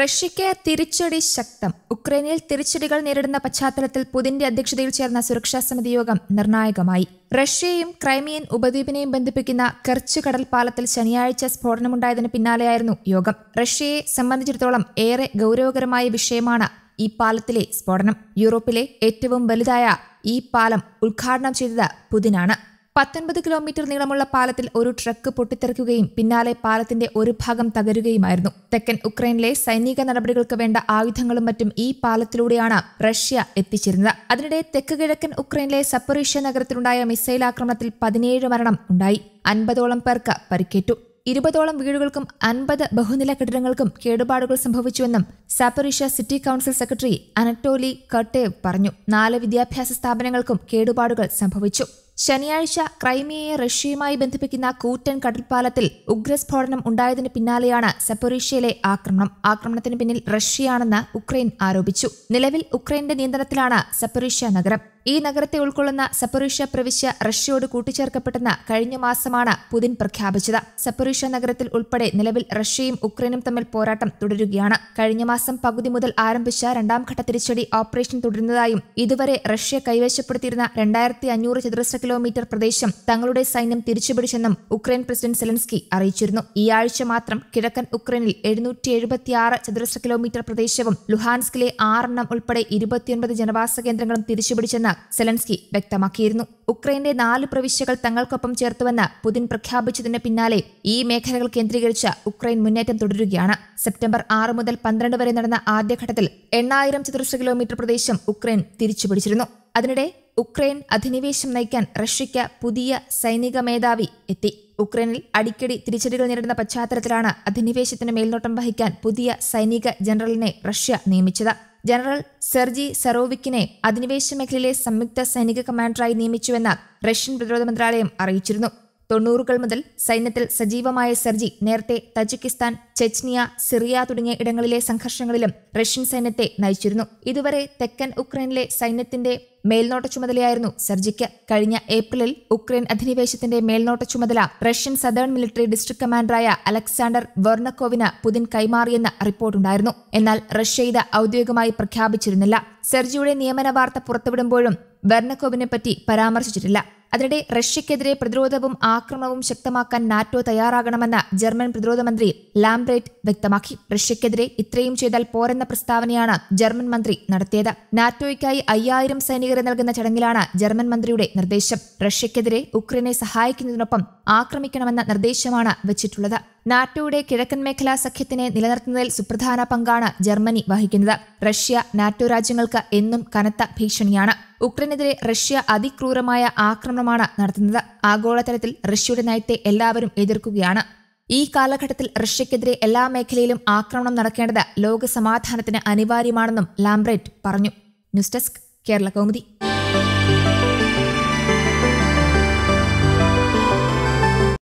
റഷ്യയ്ക്ക് തിരിച്ചടി ശക്തം ഉക്രൈനിൽ തിരിച്ചടികൾ നേരിടുന്ന പശ്ചാത്തലത്തിൽ പുതിന്റെ അധ്യക്ഷതയിൽ ചേർന്ന സുരക്ഷാ സമിതി യോഗം നിർണായകമായി റഷ്യയെയും ക്രൈമിയൻ ഉപദ്വീപിനെയും ബന്ധിപ്പിക്കുന്ന കെർച്ച് കടൽ പാലത്തിൽ ശനിയാഴ്ച സ്ഫോടനമുണ്ടായതിന് പിന്നാലെയായിരുന്നു യോഗം റഷ്യയെ സംബന്ധിച്ചിടത്തോളം ഏറെ ഗൗരവകരമായ വിഷയമാണ് ഈ പാലത്തിലെ സ്ഫോടനം യൂറോപ്പിലെ ഏറ്റവും വലുതായ ഈ പാലം ഉദ്ഘാടനം ചെയ്തത് പുതിനാണ് പത്തൊൻപത് കിലോമീറ്റർ നീളമുള്ള പാലത്തിൽ ഒരു ട്രക്ക് പൊട്ടിത്തെറിക്കുകയും പിന്നാലെ പാലത്തിന്റെ ഒരു ഭാഗം തകരുകയുമായിരുന്നു തെക്കൻ ഉക്രൈനിലെ സൈനിക നടപടികൾക്ക് വേണ്ട ആയുധങ്ങളും മറ്റും ഈ പാലത്തിലൂടെയാണ് റഷ്യ എത്തിച്ചിരുന്നത് അതിനിടെ തെക്ക് കിഴക്കൻ ഉക്രൈനിലെ സപ്പറീഷ്യ നഗരത്തിലുണ്ടായ മിസൈൽ ആക്രമണത്തിൽ പതിനേഴ് മരണം ഉണ്ടായി അൻപതോളം പേർക്ക് പരിക്കേറ്റു ഇരുപതോളം വീടുകൾക്കും അൻപത് ബഹുനില കെട്ടിടങ്ങൾക്കും കേടുപാടുകൾ സംഭവിച്ചുവെന്നും Zaporizhzhia city council secretary Anatoly Kurtev പറഞ്ഞു നാല് വിദ്യാഭ്യാസ സ്ഥാപനങ്ങൾക്കും കേടുപാടുകൾ സംഭവിച്ചു ശനിയാഴ്ച ക്രൈമിയയെ റഷ്യയുമായി ബന്ധിപ്പിക്കുന്ന കൂറ്റൻ കടൽപ്പാലത്തിൽ ഉഗ്രസ്ഫോടനം ഉണ്ടായതിന് പിന്നാലെയാണ് സെപ്പൊറീഷ്യയിലെ ആക്രമണം ആക്രമണത്തിന് പിന്നിൽ റഷ്യയാണെന്ന് ഉക്രൈൻ ആരോപിച്ചു നിലവിൽ ഉക്രൈന്റെ നിയന്ത്രണത്തിലാണ് സെപ്പൊറീഷ്യ നഗരം ഈ നഗരത്തെ ഉൾക്കൊള്ളുന്ന സപ്പറീഷ്യ പ്രവിശ്യ റഷ്യയോട് കൂട്ടിച്ചേർക്കപ്പെട്ടെന്ന് കഴിഞ്ഞ മാസമാണ് പുതിൻ പ്രഖ്യാപിച്ചത് സപ്പറീഷ്യ നഗരത്തിൽ ഉൾപ്പെടെ നിലവിൽ റഷ്യയും ഉക്രൈനും തമ്മിൽ പോരാട്ടം തുടരുകയാണ് കഴിഞ്ഞ മാസം പകുതി മുതൽ ആരംഭിച്ച രണ്ടാം ഘട്ട തിരിച്ചടി ഓപ്പറേഷൻ തുടരുന്നതായും ഇതുവരെ റഷ്യ കൈവശപ്പെടുത്തിയിരുന്ന രണ്ടായിരത്തി അഞ്ഞൂറ് ചതുരശ്ര കിലോമീറ്റർ പ്രദേശം തങ്ങളുടെ സൈന്യം തിരിച്ചുപിടിച്ചെന്നും ഉക്രൈൻ പ്രസിഡന്റ് സെലൻസ്കി അറിയിച്ചിരുന്നു ഈ ആഴ്ച മാത്രം കിഴക്കൻ ഉക്രൈനിൽ എഴുന്നൂറ്റി എഴുപത്തിയാറ് ചതുരശ്ര കിലോമീറ്റർ പ്രദേശവും ലുഹാൻസ്കിലെ ആറെണ്ണം ഉൾപ്പെടെ ഇരുപത്തിയൊൻപത് ജനവാസ കേന്ദ്രങ്ങളും തിരിച്ചുപിടിച്ചെന്ന് കണ്ടെത്തുമെന്ന് സെലൻസ്കി വ്യക്തമാക്കിയിരുന്നു ഉക്രൈന്റെ നാല് പ്രവിശ്യകൾ തങ്ങൾക്കൊപ്പം ചേർത്തുവെന്ന് പുതിൻ പ്രഖ്യാപിച്ചതിന് പിന്നാലെ ഈ മേഖലകൾ കേന്ദ്രീകരിച്ച ഉക്രൈൻ മുന്നേറ്റം തുടരുകയാണ് സെപ്റ്റംബർ ആറ് മുതൽ പന്ത്രണ്ട് വരെ നടന്ന ആദ്യഘട്ടത്തിൽ എണ്ണായിരം ചതുരശ്ര കിലോമീറ്റർ പ്രദേശം ഉക്രൈൻ തിരിച്ചുപിടിച്ചിരുന്നു അതിനിടെ ഉക്രൈൻ അധിനിവേശം നയിക്കാൻ റഷ്യയ്ക്ക് പുതിയ സൈനിക മേധാവി എത്തി ഉക്രൈനിൽ അടിക്കടി തിരിച്ചടികൾ നേരിടുന്ന പശ്ചാത്തലത്തിലാണ് അധിനിവേശത്തിന് മേൽനോട്ടം വഹിക്കാൻ പുതിയ സൈനിക ജനറലിനെ റഷ്യ നിയമിച്ചത് ജനറൽ സെർജി സെറോവിക്കിനെ അധിനിവേശ മേഖലയിലെ സംയുക്ത സൈനിക കമാൻഡറായി നിയമിച്ചുവെന്ന് റഷ്യൻ പ്രതിരോധ മന്ത്രാലയം അറിയിച്ചിരുന്നു തൊണ്ണൂറുകൾ മുതൽ സൈന്യത്തിൽ സജീവമായ സെർജി നേരത്തെ തജിക്കിസ്ഥാൻ ചെച്നിയ സിറിയ തുടങ്ങിയ ഇടങ്ങളിലെ സംഘർഷങ്ങളിലും റഷ്യൻ സൈന്യത്തെ നയിച്ചിരുന്നു ഇതുവരെ തെക്കൻ ഉക്രൈനിലെ സൈന്യത്തിന്റെ മേൽനോട്ട ചുമതലയായിരുന്നു സെർജിക്ക് കഴിഞ്ഞ ഏപ്രിലിൽ ഉക്രൈൻ അധിനിവേശത്തിന്റെ മേൽനോട്ട ചുമതല റഷ്യൻ സദേൺ മിലിറ്ററി ഡിസ്ട്രിക്ട് കമാൻഡറായ അലക്സാണ്ടർ വെർണക്കോവിന് പുതിൻ കൈമാറിയെന്ന റിപ്പോർട്ടുണ്ടായിരുന്നു എന്നാൽ റഷ്യ ഇത് ഔദ്യോഗികമായി പ്രഖ്യാപിച്ചിരുന്നില്ല സെർജിയുടെ നിയമന വാർത്ത പുറത്തുവിടുമ്പോഴും വെർണക്കോവിനെ പറ്റി പരാമർശിച്ചിട്ടില്ല അതിനിടെ റഷ്യക്കെതിരെ പ്രതിരോധവും ആക്രമണവും ശക്തമാക്കാൻ നാറ്റോ തയ്യാറാകണമെന്ന് ജർമ്മൻ പ്രതിരോധ മന്ത്രി ലാംബ്രേറ്റ് വ്യക്തമാക്കി റഷ്യക്കെതിരെ ഇത്രയും ചെയ്താൽ പോരെന്ന പ്രസ്താവനയാണ് ജർമ്മൻ മന്ത്രി നടത്തിയത് നാറ്റോയ്ക്കായി അയ്യായിരം സൈനികരെ നൽകുന്ന ചടങ്ങിലാണ് ജർമ്മൻ മന്ത്രിയുടെ നിർദ്ദേശം റഷ്യക്കെതിരെ ഉക്രൈനെ സഹായിക്കുന്നതിനൊപ്പം ആക്രമിക്കണമെന്ന നിർദ്ദേശമാണ് വെച്ചിട്ടുള്ളത് നാറ്റോയുടെ കിഴക്കൻ മേഖലാ സഖ്യത്തിനെ നിലനിർത്തുന്നതിൽ സുപ്രധാന പങ്കാണ് ജർമ്മനി വഹിക്കുന്നത് റഷ്യ നാറ്റോ രാജ്യങ്ങൾക്ക് എന്നും കനത്ത ഭീഷണിയാണ് ഉക്രൈനെതിരെ റഷ്യ അതിക്രൂരമായ ആക്രമണമാണ് നടത്തുന്നത് ആഗോളതലത്തിൽ റഷ്യയുടെ നയത്തെ എല്ലാവരും എതിർക്കുകയാണ് ഈ കാലഘട്ടത്തിൽ റഷ്യക്കെതിരെ എല്ലാ മേഖലയിലും ആക്രമണം നടക്കേണ്ടത് ലോക സമാധാനത്തിന് അനിവാര്യമാണെന്നും ലാംബ്രേറ്റ് പറഞ്ഞു ന്യൂസ് ഡെസ്ക് കേരള കൗമുദി